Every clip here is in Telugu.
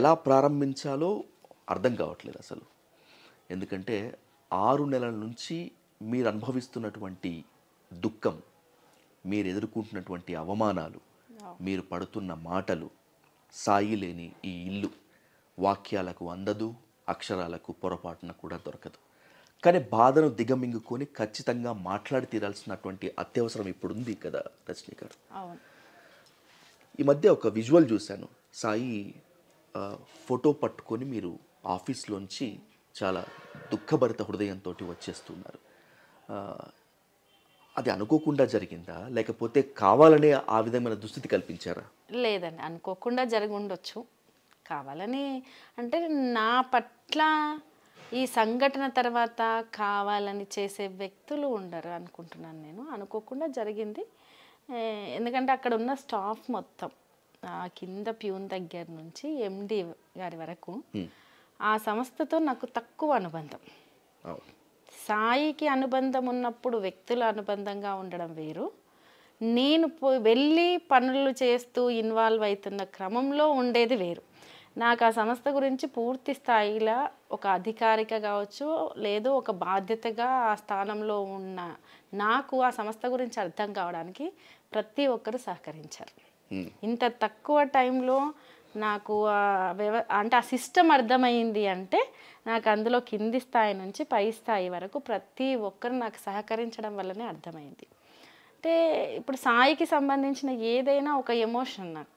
ఎలా ప్రారంభించాలో అర్థం కావట్లేదు అసలు ఎందుకంటే ఆరు నెలల నుంచి మీరు అనుభవిస్తున్నటువంటి దుఃఖం మీరు ఎదుర్కొంటున్నటువంటి అవమానాలు మీరు పడుతున్న మాటలు సాయి లేని ఈ ఇల్లు వాక్యాలకు అందదు అక్షరాలకు పొరపాటున కూడా దొరకదు కానీ బాధను దిగమింగుకొని ఖచ్చితంగా మాట్లాడి తీరాల్సినటువంటి అత్యవసరం ఇప్పుడు ఉంది కదా రజనీకర్ గారు ఈ మధ్య ఒక విజువల్ చూశాను సాయి ఫోటో పట్టుకొని మీరు ఆఫీస్లోంచి చాలా దుఃఖభరిత హృదయంతో వచ్చేస్తున్నారు అది అనుకోకుండా జరిగిందా లేకపోతే కావాలనే ఆ విధమైన దుస్థితి కల్పించారా లేదండి అనుకోకుండా జరిగి ఉండొచ్చు కావాలని అంటే నా పట్ల ఈ సంఘటన తర్వాత కావాలని చేసే వ్యక్తులు ఉండరు అనుకుంటున్నాను నేను అనుకోకుండా జరిగింది ఎందుకంటే అక్కడ ఉన్న స్టాఫ్ మొత్తం ఆ కింద ప్యూన్ దగ్గర నుంచి ఎండి గారి వరకు ఆ సంస్థతో నాకు తక్కువ అనుబంధం సాయికి అనుబంధం ఉన్నప్పుడు వ్యక్తుల అనుబంధంగా ఉండడం వేరు నేను వెళ్ళి పనులు చేస్తూ ఇన్వాల్వ్ అవుతున్న క్రమంలో ఉండేది వేరు నాకు ఆ సంస్థ గురించి పూర్తి స్థాయిలో ఒక అధికారిక కావచ్చు లేదు ఒక బాధ్యతగా ఆ స్థానంలో ఉన్న నాకు ఆ సంస్థ గురించి అర్థం కావడానికి ప్రతి ఒక్కరు సహకరించారు ఇంత తక్కువ టైంలో నాకు వ్యవ అంటే ఆ సిస్టమ్ అర్థమైంది అంటే నాకు అందులో కింది స్థాయి నుంచి పై స్థాయి వరకు ప్రతి ఒక్కరు నాకు సహకరించడం వల్లనే అర్థమైంది అంటే ఇప్పుడు సాయికి సంబంధించిన ఏదైనా ఒక ఎమోషన్ నాకు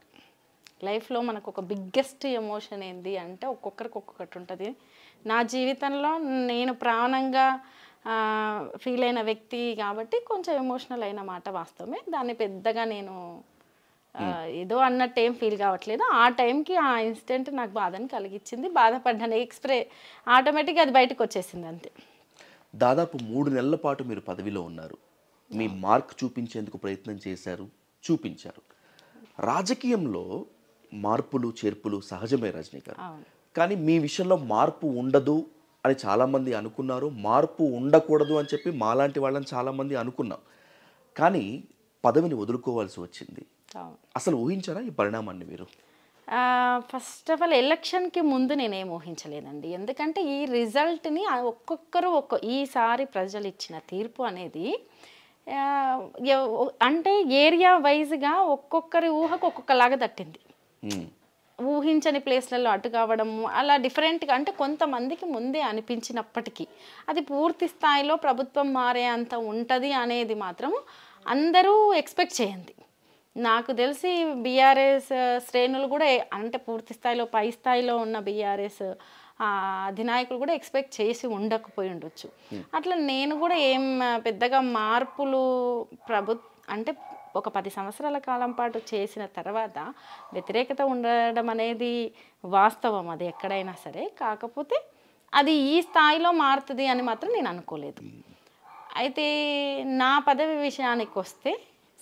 లైఫ్లో మనకు ఒక బిగ్గెస్ట్ ఎమోషన్ ఏంది అంటే ఒక్కొక్కరికి ఒక్కొక్కటి ఉంటుంది నా జీవితంలో నేను ప్రాణంగా ఫీల్ అయిన వ్యక్తి కాబట్టి కొంచెం ఎమోషనల్ అయిన మాట వాస్తవమే దాన్ని పెద్దగా నేను ఏదో అన్నట్టు ఏం ఫీల్ కావట్లేదు ఆ టైంకి ఆ ఇన్సిడెంట్ నాకు బాధను కలిగించింది బాధపడ్డాను ఎక్స్ప్రే ఆటోమేటిక్గా అది బయటకు వచ్చేసింది అంతే దాదాపు మూడు నెలల పాటు మీరు పదవిలో ఉన్నారు మీ మార్క్ చూపించేందుకు ప్రయత్నం చేశారు చూపించారు రాజకీయంలో మార్పులు చేర్పులు సహజమే రజనీ గారు కానీ మీ విషయంలో మార్పు ఉండదు అని చాలామంది అనుకున్నారు మార్పు ఉండకూడదు అని చెప్పి మాలాంటి వాళ్ళని చాలామంది అనుకున్నాం కానీ పదవిని వదులుకోవాల్సి వచ్చింది అసలు ఊహించారా ఈ పరిణామాన్ని మీరు ఫస్ట్ ఆఫ్ ఆల్ ఎలక్షన్కి ముందు నేనేం ఊహించలేదండి ఎందుకంటే ఈ రిజల్ట్ని ఒక్కొక్కరు ఒక్క ఈసారి ప్రజలు ఇచ్చిన తీర్పు అనేది అంటే ఏరియా వైజ్గా ఒక్కొక్కరి ఊహకు ఒక్కొక్కలాగా తట్టింది ఊహించని ప్లేస్లలో అటు కావడము అలా డిఫరెంట్గా అంటే కొంతమందికి ముందే అనిపించినప్పటికీ అది పూర్తి స్థాయిలో ప్రభుత్వం మారే అంత ఉంటుంది అనేది మాత్రం అందరూ ఎక్స్పెక్ట్ చేయండి నాకు తెలిసి బీఆర్ఎస్ శ్రేణులు కూడా అంటే పూర్తి స్థాయిలో పై స్థాయిలో ఉన్న బీఆర్ఎస్ అధినాయకులు కూడా ఎక్స్పెక్ట్ చేసి ఉండకపోయి ఉండొచ్చు hmm. అట్లా నేను కూడా ఏం పెద్దగా మార్పులు ప్రభు అంటే ఒక పది సంవత్సరాల కాలం పాటు చేసిన తర్వాత వ్యతిరేకత ఉండడం అనేది వాస్తవం అది ఎక్కడైనా సరే కాకపోతే అది ఈ స్థాయిలో మారుతుంది అని మాత్రం నేను అనుకోలేదు hmm. అయితే నా పదవి విషయానికి వస్తే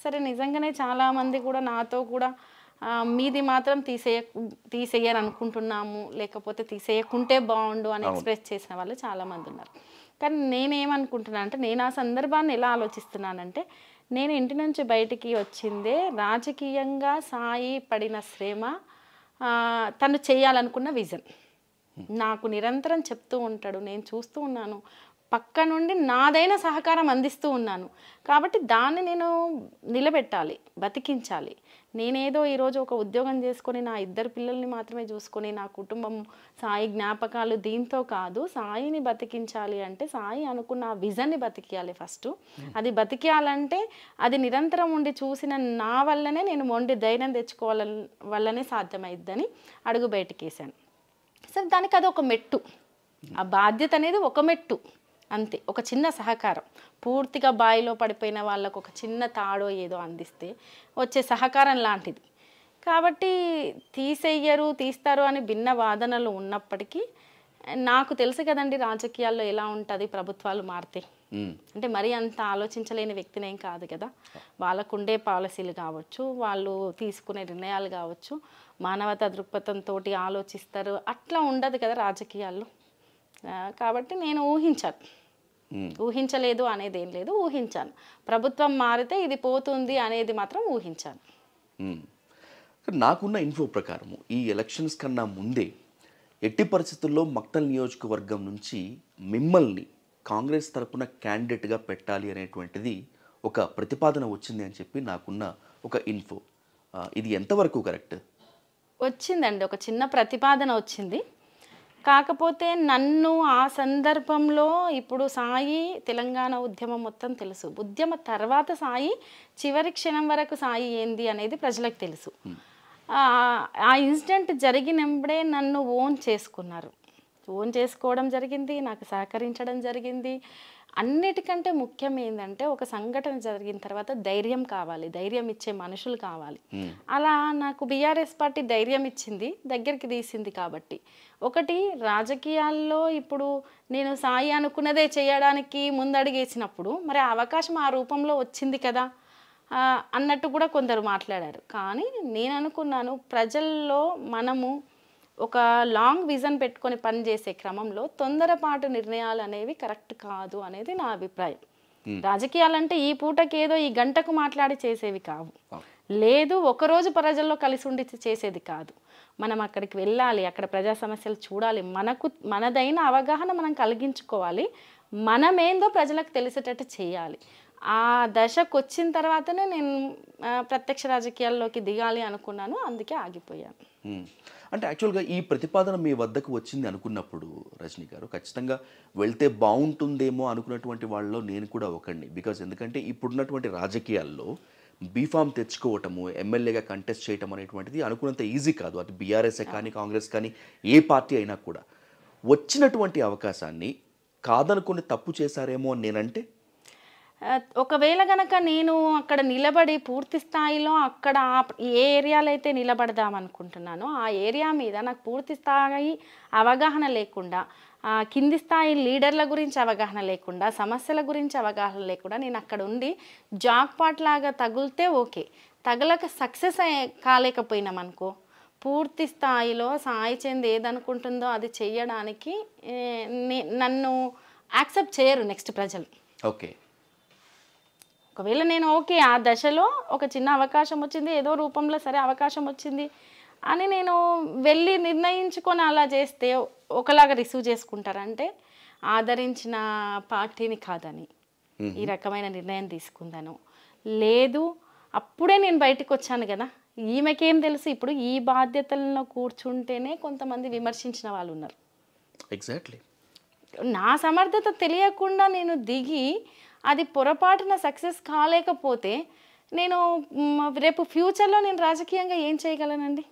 సరే నిజంగానే చాలామంది కూడా నాతో కూడా మీది మాత్రం తీసేయ తీసేయాలి అనుకుంటున్నాము లేకపోతే తీసేయకుంటే బాగుండు అని ఎక్స్ప్రెస్ చేసిన వాళ్ళు చాలామంది ఉన్నారు కానీ నేనేమనుకుంటున్నాను అంటే నేను ఆ సందర్భాన్ని ఎలా ఆలోచిస్తున్నానంటే నేను ఇంటి నుంచి బయటికి వచ్చిందే రాజకీయంగా సాయి పడిన శ్రేమ తను చేయాలనుకున్న విజన్ నాకు నిరంతరం చెప్తూ ఉంటాడు నేను చూస్తూ ఉన్నాను పక్క నుండి నాదైన సహకారం అందిస్తూ ఉన్నాను కాబట్టి దాన్ని నేను నిలబెట్టాలి బతికించాలి నేనేదో ఈరోజు ఒక ఉద్యోగం చేసుకొని నా ఇద్దరు పిల్లల్ని మాత్రమే చూసుకొని నా కుటుంబం సాయి జ్ఞాపకాలు దీంతో కాదు సాయిని బతికించాలి అంటే సాయి అనుకున్న విజన్ని బతికియాలి ఫస్ట్ అది బతికియాలంటే అది నిరంతరం ఉండి చూసిన నా వల్లనే నేను మొండి ధైర్యం తెచ్చుకోవాల వల్లనే సాధ్యమైద్దని అడుగు బయటకేసాను సరే దానికి అది ఒక మెట్టు ఆ బాధ్యత అనేది ఒక మెట్టు అంతే ఒక చిన్న సహకారం పూర్తిగా బాయిలో పడిపోయిన వాళ్ళకు ఒక చిన్న తాడో ఏదో అందిస్తే వచ్చే సహకారం లాంటిది కాబట్టి తీసేయరు తీస్తారు అని భిన్న వాదనలు ఉన్నప్పటికీ నాకు తెలుసు కదండి రాజకీయాల్లో ఎలా ఉంటుంది ప్రభుత్వాలు మారితే అంటే మరీ అంత ఆలోచించలేని వ్యక్తినేం కాదు కదా వాళ్ళకు ఉండే పాలసీలు కావచ్చు వాళ్ళు తీసుకునే నిర్ణయాలు కావచ్చు మానవత దృక్పథంతో ఆలోచిస్తారు అట్లా ఉండదు కదా రాజకీయాల్లో కాబట్టి నేను ఊహించాను ఊహించలేదు అనేది ఏం లేదు ఊహించాను ప్రభుత్వం మారితే ఇది పోతుంది అనేది మాత్రం ఊహించాను నాకున్న ఇన్ఫో ప్రకారము ఈ ఎలక్షన్స్ కన్నా ముందే ఎట్టి పరిస్థితుల్లో మక్తల్ నియోజకవర్గం నుంచి మిమ్మల్ని కాంగ్రెస్ తరపున క్యాండిడేట్గా పెట్టాలి అనేటువంటిది ఒక ప్రతిపాదన వచ్చింది అని చెప్పి నాకున్న ఒక ఇన్ఫో ఇది ఎంతవరకు కరెక్ట్ వచ్చిందండి ఒక చిన్న ప్రతిపాదన వచ్చింది కాకపోతే నన్ను ఆ సందర్భంలో ఇప్పుడు సాయి తెలంగాణ ఉద్యమం మొత్తం తెలుసు ఉద్యమ తర్వాత సాయి చివరి క్షణం వరకు సాయి ఏంది అనేది ప్రజలకు తెలుసు ఆ ఇన్సిడెంట్ జరిగినప్పుడే నన్ను ఓన్ చేసుకున్నారు ఓన్ చేసుకోవడం జరిగింది నాకు సహకరించడం జరిగింది అన్నిటికంటే ముఖ్యం ఏంటంటే ఒక సంఘటన జరిగిన తర్వాత ధైర్యం కావాలి ధైర్యం ఇచ్చే మనుషులు కావాలి hmm. అలా నాకు బీఆర్ఎస్ పార్టీ ధైర్యం ఇచ్చింది దగ్గరికి తీసింది కాబట్టి ఒకటి రాజకీయాల్లో ఇప్పుడు నేను సాయి అనుకున్నదే చేయడానికి ముందడిగేసినప్పుడు మరి అవకాశం ఆ రూపంలో వచ్చింది కదా అన్నట్టు కూడా కొందరు మాట్లాడారు కానీ నేను అనుకున్నాను ప్రజల్లో మనము ఒక లాంగ్ విజన్ పెట్టుకొని పనిచేసే క్రమంలో తొందరపాటు నిర్ణయాలు అనేవి కరెక్ట్ కాదు అనేది నా అభిప్రాయం hmm. రాజకీయాలంటే ఈ పూటకేదో ఈ గంటకు మాట్లాడి చేసేవి కావు లేదు ఒకరోజు ప్రజల్లో కలిసి ఉండి చేసేది కాదు మనం అక్కడికి వెళ్ళాలి అక్కడ ప్రజా సమస్యలు చూడాలి మనకు మనదైన అవగాహన మనం కలిగించుకోవాలి మనమేందో ప్రజలకు తెలిసేటట్టు చేయాలి ఆ దశకు వచ్చిన తర్వాతనే నేను ప్రత్యక్ష రాజకీయాల్లోకి దిగాలి అనుకున్నాను అందుకే ఆగిపోయాను అంటే యాక్చువల్గా ఈ ప్రతిపాదన మీ వద్దకు వచ్చింది అనుకున్నప్పుడు రజనీ గారు ఖచ్చితంగా వెళ్తే బాగుంటుందేమో అనుకున్నటువంటి వాళ్ళలో నేను కూడా ఒకడిని బికాజ్ ఎందుకంటే ఇప్పుడున్నటువంటి రాజకీయాల్లో బీఫామ్ తెచ్చుకోవటము ఎమ్మెల్యేగా కంటెస్ట్ చేయటం అనేటువంటిది అనుకున్నంత ఈజీ కాదు అది బీఆర్ఎస్ఏ కానీ కాంగ్రెస్ కానీ ఏ పార్టీ అయినా కూడా వచ్చినటువంటి అవకాశాన్ని కాదనుకుని తప్పు చేశారేమో అని నేనంటే ఒకవేళ గనక నేను అక్కడ నిలబడి పూర్తి స్థాయిలో అక్కడ ఏ ఏరియాలో అయితే నిలబడదాం అనుకుంటున్నానో ఆ ఏరియా మీద నాకు పూర్తి స్థాయి అవగాహన లేకుండా కింది స్థాయి లీడర్ల గురించి అవగాహన లేకుండా సమస్యల గురించి అవగాహన లేకుండా నేను అక్కడ ఉండి జాక్పాట్ లాగా తగిలితే ఓకే తగలక సక్సెస్ కాలేకపోయినాం అనుకో పూర్తి స్థాయిలో సాయి చెంది ఏదనుకుంటుందో అది చేయడానికి నన్ను యాక్సెప్ట్ చేయరు నెక్స్ట్ ప్రజలు ఓకే ఒకవేళ నేను ఓకే ఆ దశలో ఒక చిన్న అవకాశం వచ్చింది ఏదో రూపంలో సరే అవకాశం వచ్చింది అని నేను వెళ్ళి నిర్ణయించుకొని అలా చేస్తే ఒకలాగా రిసీవ్ చేసుకుంటారంటే ఆదరించిన పార్టీని కాదని ఈ రకమైన నిర్ణయం తీసుకుందాను లేదు అప్పుడే నేను బయటకు వచ్చాను కదా ఈమెకేం తెలుసు ఇప్పుడు ఈ బాధ్యతలను కూర్చుంటేనే కొంతమంది విమర్శించిన వాళ్ళు ఉన్నారు ఎగ్జాక్ట్లీ నా సమర్థత తెలియకుండా నేను దిగి అది పొరపాటున సక్సెస్ కాలేకపోతే నేను రేపు ఫ్యూచర్లో నేను రాజకీయంగా ఏం చేయగలనండి